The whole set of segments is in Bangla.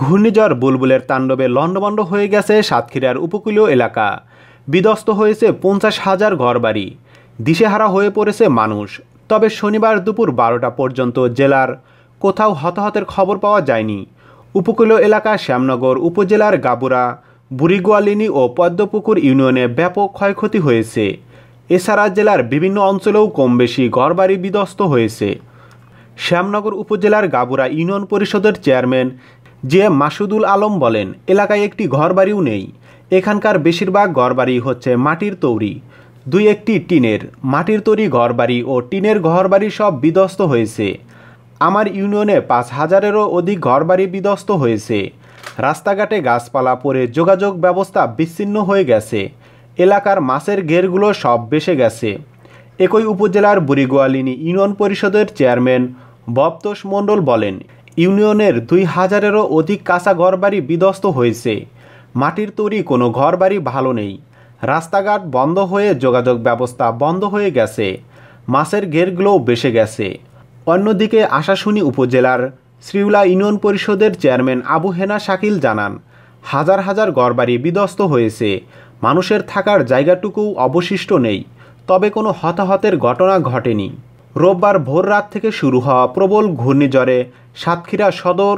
ঘূর্ণিঝড় বুলবুলের তাণ্ডবে লণ্ডভণ্ড হয়ে গেছে সাতক্ষীরার উপকূলীয় এলাকা বিধ্বস্ত হয়েছে পঞ্চাশ হাজার ঘরবাড়ি দিশেহারা হয়ে পড়েছে মানুষ তবে শনিবার দুপুর বারোটা পর্যন্ত জেলার কোথাও হতাহতের খবর পাওয়া যায়নি উপকূলীয় এলাকা শ্যামনগর উপজেলার গাবুরা বুড়িগোয়ালিনী ও পদ্মপুকুর ইউনিয়নে ব্যাপক ক্ষয়ক্ষতি হয়েছে এছাড়া জেলার বিভিন্ন অঞ্চলেও কম বেশি ঘরবাড়ি বিধ্বস্ত হয়েছে শ্যামনগর উপজেলার গাবুরা ইউনিয়ন পরিষদের চেয়ারম্যান যে মাসুদুল আলম বলেন এলাকায় একটি ঘরবাড়িও নেই এখানকার বেশিরভাগ ঘরবাড়ি হচ্ছে মাটির তৈরি দুই একটি টিনের মাটির তৈরি ঘরবাড়ি ও টিনের ঘরবাড়ি সব বিধ্বস্ত হয়েছে আমার ইউনিয়নে পাঁচ হাজারেরও অধিক ঘরবাড়ি বিধ্বস্ত হয়েছে রাস্তাঘাটে গাছপালা পরে যোগাযোগ ব্যবস্থা বিচ্ছিন্ন হয়ে গেছে এলাকার মাছের ঘেরগুলো সব বেসে গেছে একই উপজেলার বুড়িগোয়ালিনী ইউনিয়ন পরিষদের চেয়ারম্যান বপ্তোষ মণ্ডল বলেন ইউনিয়নের দুই হাজারেরও অধিক কাঁচা ঘরবাড়ি বিধ্বস্ত হয়েছে মাটির তৈরি কোনো ঘরবাড়ি ভালো নেই রাস্তাঘাট বন্ধ হয়ে যোগাযোগ ব্যবস্থা বন্ধ হয়ে গেছে মাছের ঘেরগুলোও বেসে গেছে অন্যদিকে আশাশুনি উপজেলার শ্রীউলা ইউনিয়ন পরিষদের চেয়ারম্যান আবু হেনা শাকিল জানান হাজার হাজার ঘরবাড়ি বিধ্বস্ত হয়েছে মানুষের থাকার জায়গাটুকু অবশিষ্ট নেই তবে কোনো হতাহতের ঘটনা ঘটেনি রোববার ভোর রাত থেকে শুরু হওয়া প্রবল ঘূর্ণিঝড়ে সাতক্ষীরা সদর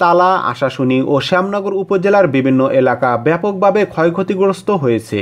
তালা আশাশুনি ও শ্যামনগর উপজেলার বিভিন্ন এলাকা ব্যাপকভাবে ক্ষয়ক্ষতিগ্রস্ত হয়েছে